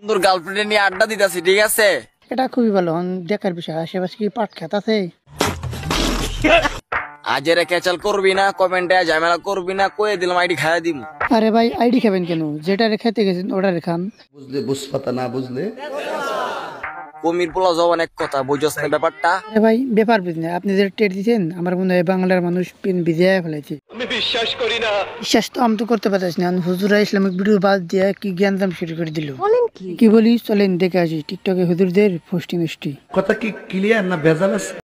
বন্ধুর গার্লফ্রেন্ড নিয়ে আড্ডা দিতেছি ঠিক আছে এটা খুবই ভালো দেখার বিষয় আশেপাশে কি পাট খেত আছে আজেরে কেচাল করবি না কমেন্টে ঝামেলা করবি না কয়ে দিলাম আইডি খাইয়া দিম আরে ভাই আইডি খাবেন কেন যেটা রেখাতে গেছেন ওটা রেখান বুঝলে বুঝ পাতা না বুঝলে আমার মনে হয় বাংলার মানুষ পিন ভিজায় বিশ্বাস তো আমি তো করতে পারতাস না হুজুরা ইসলামিক ভিডিও বাদ দিয়ে কি জ্ঞান দাম শুরু করে দিল কি বলিস চলেন দেখে আসি টিকটকে হুজুরদের পোস্টিং মিষ্টি কথা কি ক্লিয়ার না ভেজাল